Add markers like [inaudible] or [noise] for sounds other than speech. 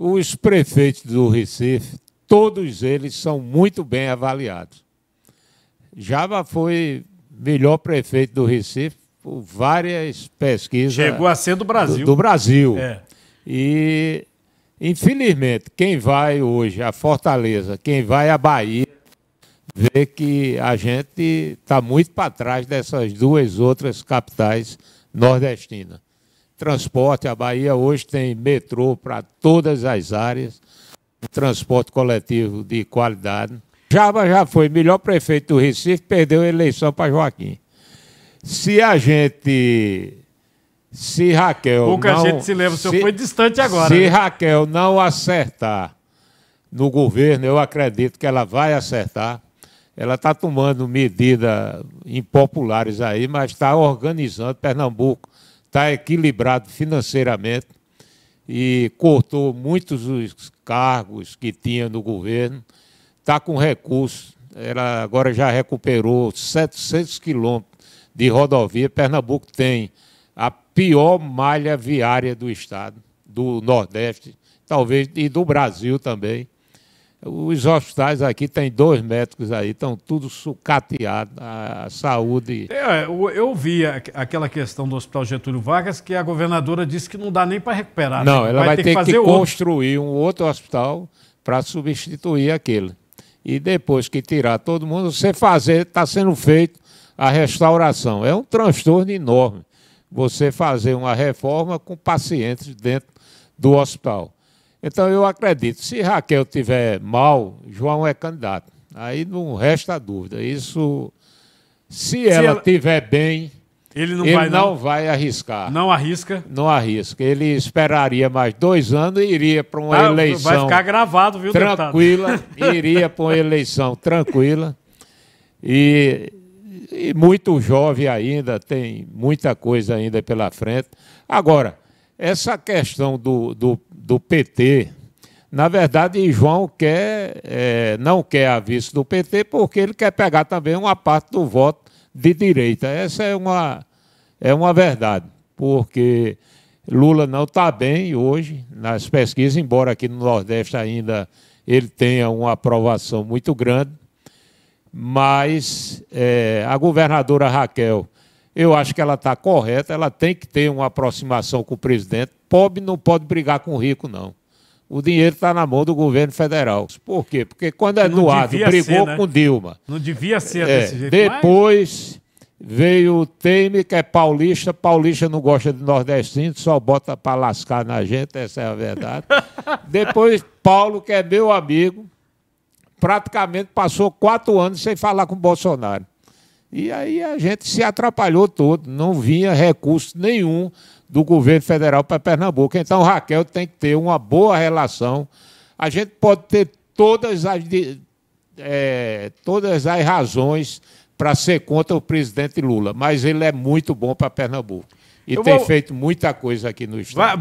os prefeitos do Recife, todos eles são muito bem avaliados. Java foi melhor prefeito do Recife por várias pesquisas. Chegou a ser do Brasil. Do, do Brasil. É. E, infelizmente, quem vai hoje à Fortaleza, quem vai à Bahia, vê que a gente está muito para trás dessas duas outras capitais nordestinas transporte. A Bahia hoje tem metrô para todas as áreas, transporte coletivo de qualidade. Jaba já foi melhor prefeito do Recife, perdeu a eleição para Joaquim. Se a gente. Se Raquel. Pouca não, gente se lembra, o senhor foi distante agora. Se né? Raquel não acertar no governo, eu acredito que ela vai acertar. Ela está tomando medidas impopulares aí, mas está organizando Pernambuco está equilibrado financeiramente e cortou muitos dos cargos que tinha no governo, está com recursos, ela agora já recuperou 700 quilômetros de rodovia. Pernambuco tem a pior malha viária do estado, do Nordeste, talvez, e do Brasil também. Os hospitais aqui tem dois médicos aí, estão tudo sucateado, a saúde. É, eu, eu vi a, aquela questão do Hospital Getúlio Vargas que a governadora disse que não dá nem para recuperar. Não, né? ela vai, vai ter, ter, que, que construir um outro hospital para substituir aquele. E depois que tirar todo mundo, você fazer, está sendo feito a restauração. É um transtorno enorme você fazer uma reforma com pacientes dentro do hospital. Então eu acredito, se Raquel tiver mal, João é candidato. Aí não resta dúvida. Isso, se, se ela, ela tiver bem, ele não, ele vai, não, vai arriscar. Não arrisca? Não arrisca. Ele esperaria mais dois anos e iria para uma ah, eleição. Vai ficar gravado, viu, Tranquila, deputado? [laughs] iria para uma eleição tranquila. E, e muito jovem ainda, tem muita coisa ainda pela frente. Agora, essa questão do, do, do PT, na verdade, João quer, é, não quer a vice do PT porque ele quer pegar também uma parte do voto de direita. Essa é uma, é uma verdade, porque Lula não está bem hoje nas pesquisas, embora aqui no Nordeste ainda ele tenha uma aprovação muito grande, mas é, a governadora Raquel eu acho que ela está correta, ela tem que ter uma aproximação com o presidente. Pobre não pode brigar com rico, não. O dinheiro está na mão do governo federal. Por quê? Porque quando Eduardo é brigou ser, né? com Dilma. Não devia ser é, desse jeito. Depois veio o Temer, que é paulista. Paulista não gosta de nordestino, só bota para lascar na gente, essa é a verdade. [laughs] depois Paulo, que é meu amigo, praticamente passou quatro anos sem falar com Bolsonaro. E aí a gente se atrapalhou todo, não vinha recurso nenhum do governo federal para Pernambuco. Então, Raquel tem que ter uma boa relação. A gente pode ter todas as, é, todas as razões para ser contra o presidente Lula, mas ele é muito bom para Pernambuco. E Eu tem vou... feito muita coisa aqui no Estado. Vai...